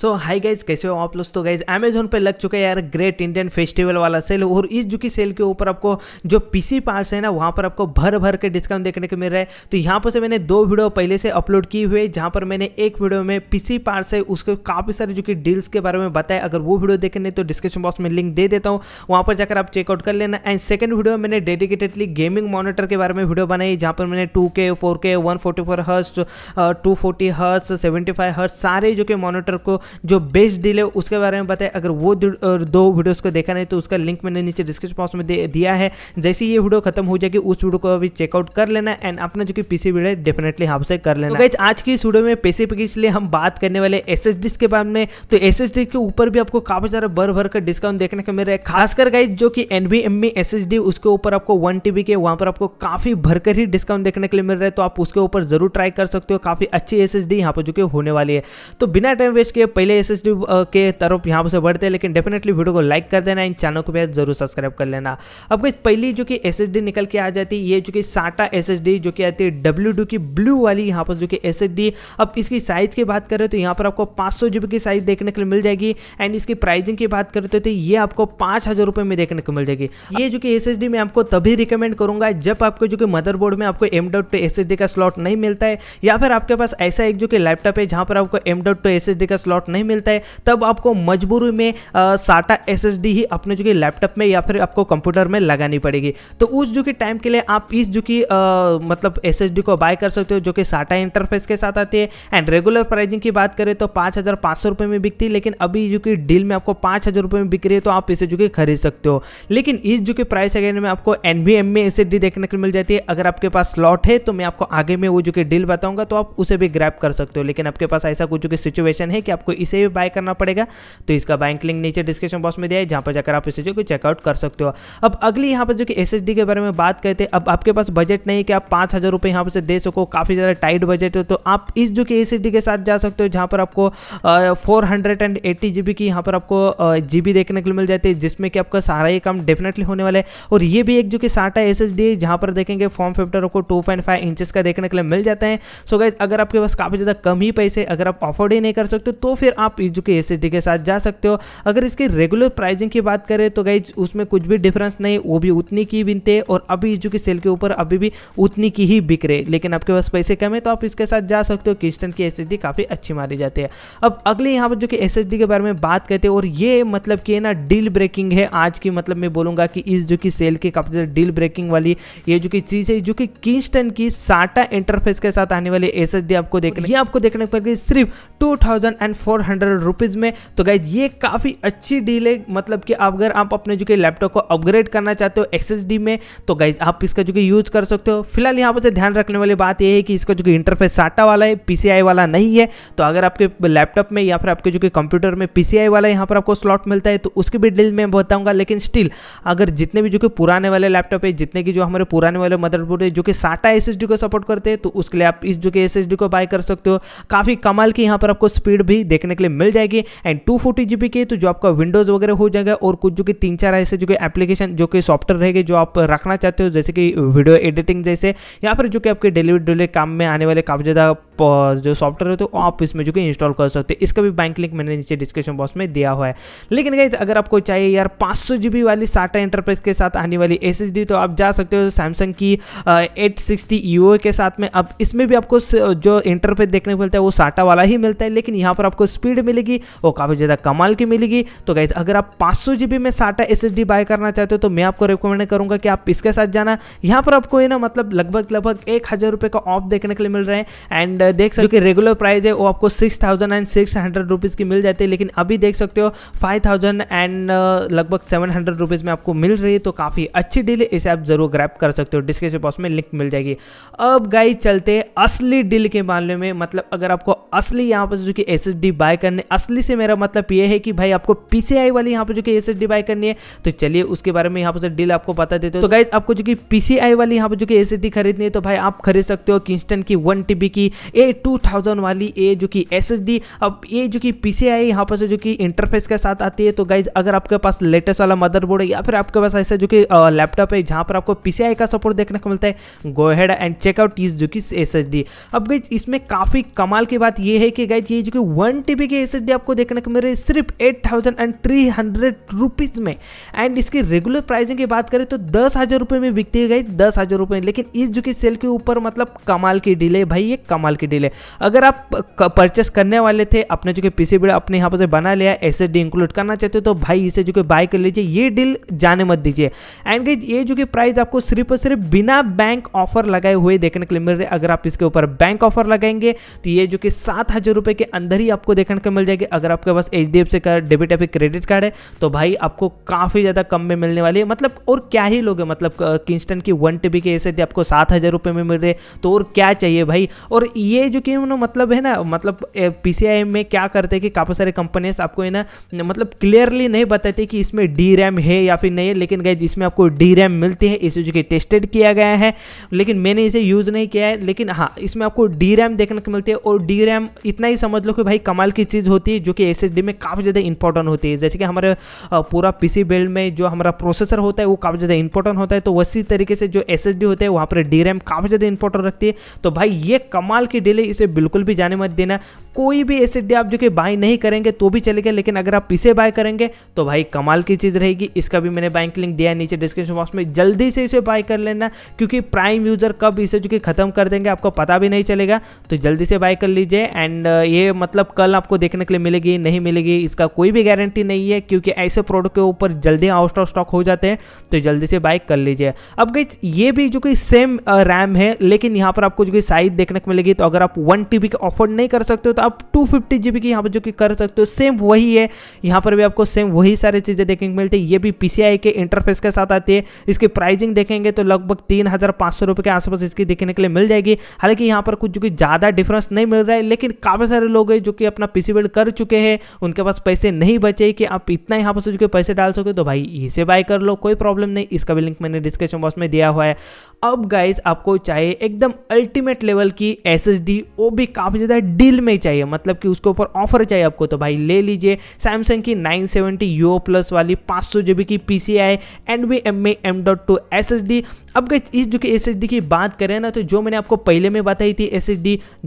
सो hi guys कैसे हो आप लोग तो गाइज अमेजोन पे लग चुका है यार ग्रेट इंडियन फेस्टिवल वाला सेल और इस जो की सेल के ऊपर आपको जो पीसी पार्ट्स है ना वहाँ पर आपको भर भर के डिस्काउंट देखने को मिल रहा है तो यहाँ पर से मैंने दो वीडियो पहले से अपलोड हुई है जहाँ पर मैंने एक वीडियो में पीसी पार्ट्स है उसके काफ़ी सारे जो कि डील्स के बारे में बताया अगर वो वीडियो देखने तो डिस्क्रिप्शन बॉक्स में लिंक दे देता हूँ वहाँ पर जाकर आप चेकआउट कर लेना एंड सेकेंड वीडियो मैंने डेडिकेटेडली गेमिंग मॉनिटर के बारे में वीडियो बनाई जहाँ पर मैंने to K four K one forty four hertz two forty hertz seventy five hertz सारे जो कि मॉनिटर को जो बेस्ट डील है उसके बारे में बताए अगर वो दो वीडियोज़ को देखा नहीं तो उसका लिंक मैंने नीचे डिस्क्रिप्शन बॉक्स में दिया है जैसे ही ये वीडियो खत्म हो जाएगी उस वीडियो को अभी चेकआउट कर लेना एंड अपना जो कि पीसी वीडियो है डेफिनेटली यहाँ से कर लेना तो आज की इस वीडियो में पैसे पैकेज लिए हम बात करने वाले एस के बारे में तो एस के ऊपर भी आपको काफी सारा भर भर का डिस्काउंट देखने को मिल रहा है खासकर गाइज जो कि एन बी उसके ऊपर आपको वन के वहाँ पर आपको काफी भरकर ही डिस्काउंट देखने के लिए मिल रहा है तो आप उसके ऊपर जरूर ट्राई कर सकते हो काफी अच्छी एस एस डी यहाँ पर जो कि होने वाली है तो बिना टाइम वेस्ट किए पहले एस एस के तरफ यहाँ से बढ़ते हैं लेकिन डेफिनेटली वीडियो को लाइक कर देना इन चैनल को भी जरूर सब्सक्राइब कर लेना अब गई पहली जो कि एस निकल के आ जाती है ये जो कि साटा एस जो कि आती है डब्ल्यू की ब्लू वाली यहाँ पर जो कि एस अब इसकी साइज़ की बात करें तो यहाँ पर आपको पाँच सौ की साइज़ देखने के लिए मिल जाएगी एंड इसकी प्राइजिंग की बात करते तो ये आपको पाँच हज़ार रुपये में देखने को मिल जाएगी ये जो कि एस मैं आपको तभी रिकमेंड करूँगा जब आपको जो कि मदरबोर्ड में आपको एम डॉट एस का स्लॉट नहीं मिलता है या फिर आपके पास ऐसा एक जो कि लैपटॉप है जहाँ पर आपको एम डॉट एस का स्लॉट स्लॉट नहीं मिलता है तब आपको मजबूरी में साटा एस ही अपने जो कि लैपटॉप में या फिर आपको कंप्यूटर में लगानी पड़ेगी तो उस जो कि टाइम के लिए आप इस जो कि मतलब एस को बाय कर सकते हो जो कि साटा इंटरफेस के साथ आती है एंड रेगुलर प्राइसिंग की बात करें तो पाँच हज़ार सौ में बिकती है लेकिन अभी जो कि डील में आपको पाँच हज़ार रुपये में बिक रही है तो आप इसे जो कि खरीद सकते हो लेकिन इस जो कि प्राइस अगेन में आपको एन में एस देखने को मिल जाती है अगर आपके पास स्लॉट है तो मैं आपको आगे में वो जो कि डील बताऊंगा तो आप उसे भी ग्रैप कर सकते हो लेकिन आपके पास ऐसा कुछ जो कि सिचुएशन है कि आपको आपको इसे भी बाय करना पड़ेगा तो इसका बैंक लिंक नीचे डिस्क्रिप्शन बॉक्स में दिया है जहां पर जाकर आप इसे जो कि चेकआउट कर सकते हो अब अगली यहां पर जो कि एस के बारे में बात करते हैं अब आपके पास बजट नहीं कि आप पाँच हज़ार रुपये यहाँ पर से दे सको काफ़ी ज़्यादा टाइट बजट हो तो आप इस जो कि एस के साथ जा सकते हो जहाँ पर आपको फोर हंड्रेड की यहाँ पर आपको जी देखने के लिए मिल जाती है जिसमें कि आपका सारा ही काम डेफिनेटली होने वाला है और ये भी एक जो कि साटा एस एस डी जहाँ पर देखेंगे फॉर्म फिफ्टर आपको टू पॉइंट फाइव इंचज का देखने के लिए मिल जाता है सो so गाइज अगर आपके पास काफ़ी ज़्यादा कम ही पैसे अगर आप अफोर्ड ही नहीं कर सकते तो फिर आप जो कि एस के साथ जा सकते हो अगर इसके रेगुलर प्राइजिंग की बात करें तो गाइज उसमें कुछ भी डिफरेंस नहीं वो भी उतनी की बिनते और अभी जो कि सेल के ऊपर अभी भी उतनी की ही बिक रहे लेकिन आपके पास पैसे कम है तो आप इसके साथ जा सकते हो किस्टन की एस काफ़ी अच्छी मारी जाती है अब अगले यहाँ पर जो कि एस के बारे में बात करते हैं और ये मतलब कि ना डील ब्रेकिंग है आज की मतलब मैं बोलूँगा कि इस जो कि सेल के काफ़ी ज़्यादा डील ब्रेकिंग वाली ये जो कि चीज़ है जो कि किस्टन की साटा इंटरफेस के साथ आने वाली एस आपको देखने ये आपको देखने पर सिर्फ टू फोर हंड्रेड रुपीज़ में तो गाइज ये काफ़ी अच्छी डील है मतलब कि अगर आप अपने जो कि लैपटॉप को अपग्रेड करना चाहते हो डी में तो गाइज आप इसका जो कि यूज़ कर सकते हो फिलहाल यहाँ पर ध्यान रखने वाली बात यह है कि इसका जो कि इंटरफेस साटा वाला है पी वाला नहीं है तो अगर आपके लैपटॉप में या फिर आपके जो कि कंप्यूटर में पी वाला यहाँ पर आपको स्लॉट मिलता है तो उसकी भी डील मैं बताऊँगा लेकिन स्टिल अगर जितने भी जो कि पुराने वाले लैपटॉप है जितने की जो हमारे पुराने वाले मदरबोर्ड है जो कि साटा एस को सपोर्ट करते हैं तो उसके लिए आप इस जो कि एस को बाय कर सकते हो काफ़ी कमाल की यहाँ पर आपको स्पीड भी देखने के लिए मिल जाएगी एंड टू फोर्टी जीबी की तो जो आपका विंडोज़ वगैरह हो जाएगा और कुछ जो कि तीन चार ऐसे जो कि एप्लीकेशन जो कि सॉफ्टवेयर रहेगी जो आप रखना चाहते हो जैसे कि वीडियो एडिटिंग जैसे या फिर जो कि आपके डिलीवरी डिलीवरी काम में आने वाले काफ़ी ज़्यादा जो सॉफ्टवेयर होते हो आप इसमें जो कि इंस्टॉल कर सकते हो इसका भी बैंक लिंक मैंने नीचे डिस्क्रिप्शन बॉक्स में दिया हुआ है लेकिन गाइज अगर आपको चाहिए यार पांच सौ जीबी वाली साटा इंटरप्राइज के साथ आने वाली एस एस डी तो आप जा सकते हो सैमसंग की एट सिक्सटी के साथ में अब इसमें भी आपको जो इंटरफेस देखने को मिलता है वो साटा वाला ही मिलता है लेकिन यहाँ पर आपको स्पीड मिलेगी और काफ़ी ज़्यादा कमाल की मिलेगी तो गाइज अगर आप पाँच सौ में साटा एस बाय करना चाहते हो तो मैं आपको रिकमेंड करूँगा कि आप इसके साथ जाना यहाँ पर आपको ना मतलब लगभग लगभग एक हज़ार रुपये का ऑफ देखने के लिए मिल रहा है एंड देख सकते हो कि रेगुलर प्राइस है वो आपको six thousand and six hundred rupees की मिल जाती है लेकिन अभी देख सकते हो फाइव थाउजेंड एंड लगभग सेवन हंड्रेड रुपीज़ में आपको मिल रही है तो काफ़ी अच्छी डील है इसे आप जरूर ग्रैप कर सकते हो डिस्क्रिप्शन बॉक्स में लिंक मिल जाएगी अब गाइज चलते असली डील के मामले में मतलब अगर आपको असली यहाँ पर जो कि एस एस डी बाय करने असली से मेरा मतलब ये है कि भाई आपको पीसीआई वाली यहाँ पर जो कि एस बाय करनी है तो चलिए उसके बारे में यहाँ पर डील आपको बता देते हो तो गाइज आपको जो कि पीसीआई वाली यहाँ पर जो कि एस खरीदनी है तो भाई आप खरीद सकते हो किंगस्टन की वन की ए टू वाली ए जो कि एस अब ये जो कि पीसीआई यहाँ पर से जो कि इंटरफेस के साथ आती है तो गाइज अगर आपके पास लेटेस्ट वाला मदरबोर्ड है या फिर आपके पास ऐसा जो कि लैपटॉप है जहाँ पर आपको पीसीआई का सपोर्ट देखने को मिलता है go head and check out is जो कि एस अब गाइज इसमें काफ़ी कमाल की बात यह है कि गाइज ये जो कि वन टीबी बी की एस आपको देखने को मिल रही है सिर्फ eight thousand and three hundred rupees में एंड इसकी रेगुलर प्राइसिंग की बात करें तो दस हज़ार रुपए में बिकती है गई दस हज़ार रुपए लेकिन इस जो की सेल के ऊपर मतलब कमाल की डील है भाई ये कमाल की डील है अगर आप परचेस करने वाले थे अपने जो कि पीसी बिल अपने यहाँ पर बना लिया एस इंक्लूड करना चाहते हो तो भाई इसे जो कि बाय कर लीजिए ये डील जाने मत दीजिए एंड ये जो कि प्राइस आपको सिर्फ और सिर्फ बिना बैंक ऑफर लगाए हुए देखने के लिए मिल रहे अगर आप इसके ऊपर बैंक ऑफर लगाएंगे तो ये जो कि सात हज़ार रुपए के अंदर ही आपको आपको देखने को मिल जाएगी अगर आपके पास H D F C card debit या फिर क्रेडिट कार्ड है तो भाई आपको काफ़ी ज़्यादा कम में मिलने वाली है मतलब और क्या ही लोगे मतलब किंगस्टन की वन टी बी की एसेट आपको सात हज़ार रुपये में मिल रहे तो और क्या चाहिए भाई और ये जो कि मतलब है ना मतलब पी सी आई में क्या करते हैं कि काफ़ी सारे कंपनीज आपको है ना मतलब क्लियरली नहीं बताते कि इसमें डी रैम है या फिर नहीं है लेकिन गए जिसमें आपको डी रैम मिलती है इसे जो कि टेस्टेड किया गया है लेकिन मैंने इसे यूज़ नहीं किया है लेकिन हाँ इसमें आपको डी रैम देखने को मिलती है और डी रैम इतना ही समझ लो कि भाई कम कमाल की चीज़ होती है जो कि एस में काफ़ी ज़्यादा इंपॉर्टेंट होती है जैसे कि हमारे पूरा पी बिल्ड में जो हमारा प्रोसेसर होता है वो काफ़ी ज़्यादा इंपॉर्टेंट होता है तो वैसी तरीके से जो एस होता है वहाँ पर डी काफ़ी ज़्यादा इंपॉर्टेंट रखती है तो भाई ये कमाल की डिले इसे बिल्कुल भी जाने मत देना कोई भी एसेट आप जो कि बाय नहीं करेंगे तो भी चलेगा लेकिन अगर आप इसे बाय करेंगे तो भाई कमाल की चीज़ रहेगी इसका भी मैंने बैंक लिंक दिया है नीचे डिस्क्रिप्शन बॉक्स में जल्दी से इसे बाय कर लेना क्योंकि प्राइम यूज़र कब इसे जो कि ख़त्म कर देंगे आपको पता भी नहीं चलेगा तो जल्दी से बाय कर लीजिए एंड uh, ये मतलब कल आपको देखने के लिए मिलेगी नहीं मिलेगी इसका कोई भी गारंटी नहीं है क्योंकि ऐसे प्रोडक्ट के ऊपर जल्दी आउट ऑफ स्टॉक हो जाते हैं तो जल्दी से बाय कर लीजिए अब गई ये भी जो कि सेम रैम uh, है लेकिन यहाँ पर आपको जो कि साइज देखने को मिलेगी तो अगर आप वन टीबी के ऑफर नहीं कर सकते हो तो आप टू फिफ्टी जी बी की यहाँ पर जो कि कर सकते हो सेम वही है यहाँ पर भी आपको सेम वही सारी चीज़ें देखने को मिलती है ये भी पी के इंटरफेस के साथ आती है इसकी प्राइसिंग देखेंगे तो लगभग तीन हज़ार पाँच सौ रुपये के आसपास इसकी देखने के लिए मिल जाएगी हालांकि यहाँ पर कुछ जो कि ज़्यादा डिफरेंस नहीं मिल रहा है लेकिन काफ़ी सारे लोग हैं जो कि अपना पीसी बिल्ड कर चुके हैं उनके पास पैसे नहीं बचे कि आप इतना यहाँ पर जो कि पैसे डाल सके तो भाई इसे बाय कर लो कोई प्रॉब्लम नहीं इसका भी लिंक मैंने डिस्क्रिप्शन बॉक्स में दिया हुआ है अब गाइज आपको चाहिए एकदम अल्टीमेट लेवल की एस वो भी काफ़ी ज़्यादा डील में चाहिए मतलब कि उसके ऊपर ऑफर चाहिए आपको तो भाई ले लीजिए सैमसंग की 970 सेवेंटी प्लस वाली पाँच सौ की P C I N B M A M dot two S S D अब गई इस जो कि एस की बात करें ना तो जो मैंने आपको पहले में बताई थी एस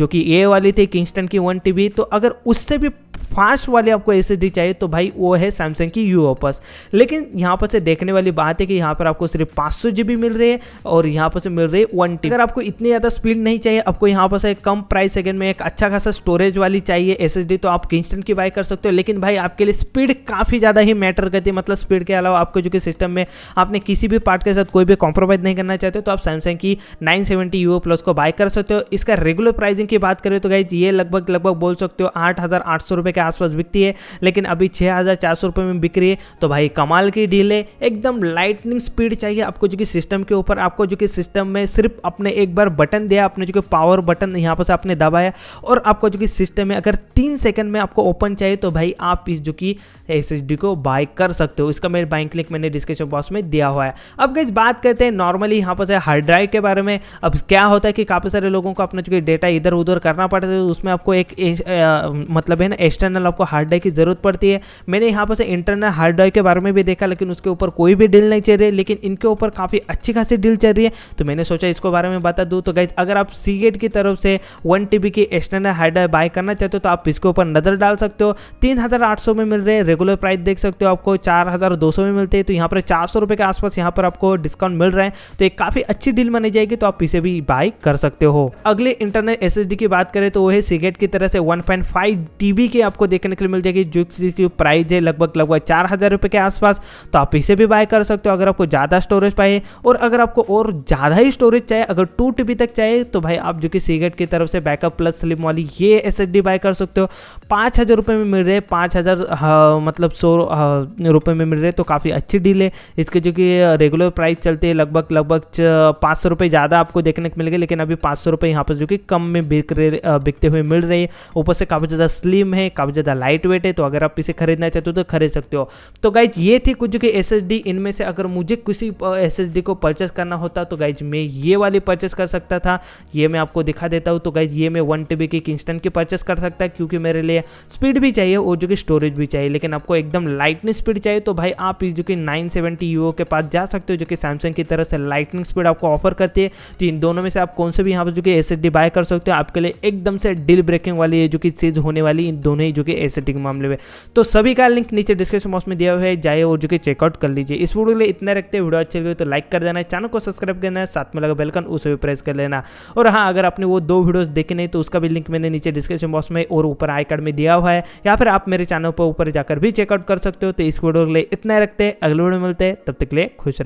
जो कि ए वाली थी किंगस्टन की वन टी तो अगर उससे भी फास्ट वाले आपको एस चाहिए तो भाई वो है सैमसंग की यू ओपस लेकिन यहाँ पर से देखने वाली बात है कि यहाँ पर आपको सिर्फ पाँच सौ जी मिल रही है और यहाँ पर से मिल रही है वन टी अगर आपको इतनी ज़्यादा स्पीड नहीं चाहिए आपको यहाँ पर से कम प्राइस सेकेंड में एक अच्छा खासा स्टोरेज वाली चाहिए एस तो आप किंगस्टन की बाय कर सकते हो लेकिन भाई आपके लिए स्पीड काफ़ी ज़्यादा ही मैटर करती है मतलब स्पीड के अलावा आपको जो कि सिस्टम में आपने किसी भी पार्ट के साथ कोई भी कॉम्प्रोमाइज़ नहीं करना चाहते हो तो आप सैमसंग की नाइन सेवेंटी यू प्लस को बाय कर सकते हो इसका रेगुलर प्राइसिंग की बात करें तो गाइज ये लगभग लगभग बोल सकते हो आठ हज़ार आठ सौ रुपये के आसपास बिकती है लेकिन अभी छः हज़ार चार सौ रुपये में बिक रही है तो भाई कमाल की डील है एकदम लाइटनिंग स्पीड चाहिए आपको जो कि सिस्टम के ऊपर आपको जो कि सिस्टम में सिर्फ अपने एक बार बटन दिया अपने जो कि पावर बटन यहाँ पर आपने दबाया और आपको जो कि सिस्टम में अगर तीन सेकंड में आपको ओपन चाहिए तो भाई आप इस जो कि एस को बाय कर सकते हो इसका मेरे बाइक लिंक मैंने डिस्क्रिप्शन बॉक्स में दिया हुआ है अब गई बात करते हैं नॉर्मल नॉर्मली यहाँ पर हार्ड ड्राइव के बारे में अब क्या होता है कि काफ़ी सारे लोगों को अपना जो कि डेटा इधर उधर करना पड़ता है उसमें आपको एक मतलब है ना एक्सटर्नल आपको हार्ड ड्राइव की ज़रूरत पड़ती है मैंने यहाँ पर इंटरनल हार्ड ड्राइव के बारे में भी देखा लेकिन उसके ऊपर कोई भी डील नहीं चल रही है लेकिन इनके ऊपर काफ़ी अच्छी खासी डील चल रही है तो मैंने सोचा इसको बारे में बता दूँ तो गाइज अगर आप सीगेट की तरफ से वन टी की एक्सटर्नल हार्ड ड्राइव बाय करना चाहते हो तो आप इसके ऊपर नज़र डाल सकते हो तीन में मिल रहे हैं रेगुलर प्राइस देख सकते हो आपको चार में मिलते हैं तो यहाँ पर चार के आसपास यहाँ पर आपको डिस्काउंट मिल रहा है तो एक काफ़ी अच्छी डील मानी जाएगी तो आप इसे भी बाय कर सकते हो अगले इंटरनल एस की बात करें तो वो है सिगरेट की तरह से वन पॉइंट की आपको देखने के लिए मिल जाएगी जो जिसकी प्राइस है लगभग लगभग चार हज़ार रुपये के आसपास तो आप इसे भी बाय कर सकते हो अगर आपको ज़्यादा स्टोरेज पाए और अगर आपको और ज़्यादा ही स्टोरेज चाहिए अगर टू टी तक चाहिए तो भाई आप जो कि सिगरेट की तरफ से बैकअप प्लस स्लिम वाली ये एस बाय कर सकते हो पाँच हज़ार रुपये में मिल रहे हैं पाँच हज़ार हाँ, मतलब सौ हाँ, रुपये में मिल रहे हैं तो काफ़ी अच्छी डील है इसके जो कि रेगुलर प्राइस चलते हैं लगभग लगभग पाँच सौ रुपये ज़्यादा आपको देखने को मिल गए लेकिन अभी पाँच सौ रुपये यहाँ पर जो कि कम में बिक रहे बिकते हुए मिल रही है ऊपर से काफ़ी ज़्यादा स्लिम है काफ़ी ज़्यादा लाइट वेट है तो अगर आप इसे खरीदना चाहते हो तो खरीद सकते हो तो गाइज ये थी कुछ जो कि एस इनमें से अगर मुझे किसी एस को परचेस करना होता तो गाइज मैं ये वाली परचेस कर सकता था ये मैं आपको दिखा देता हूँ तो गाइज ये मैं वन टी की इंस्टेंट की परचेस कर सकता क्योंकि मेरे लिए स्पीड भी चाहिए और जो कि स्टोरेज भी चाहिए लेकिन आपको एकदम लाइटनेस स्पीड चाहिए तो भाई आप जो कि नाइन सेवेंटी के पास जा सकते हो जो कि सैमसंग की तरह से लाइटनिंग स्पीड आपको ऑफर करती है तो इन दोनों में से आप कौन से भी यहाँ पर जो कि एस बाय कर सकते हो आपके लिए एकदम से डील ब्रेकिंग वाली है जो कि चीज़ होने वाली इन दोनों ही जो कि एस के मामले में तो सभी का लिंक नीचे डिस्क्रिप्शन बॉक्स में दिया हुआ है जाए और जो कि चेकआउट कर लीजिए इस वीडियो के लिए इतना रखते हैं वीडियो अच्छी लगे तो लाइक कर देना चैनल को सब्सक्राइब करना है साथ में लगा बेलकन उसे भी प्रेस कर लेना और हाँ अगर आपने वो दो वीडियोज देखे नहीं तो उसका भी लिंक मैंने नीचे डिस्क्रिप्शन बॉक्स में और ऊपर आई कार्ड में दिया हुआ है या फिर आप मेरे चैनल पर ऊपर जाकर भी चेकआउट कर सकते हो तो इस वीडियो के लिए इतना रखते हैं अगले वीडियो मिलते हैं तब तक के लिए खुश रहे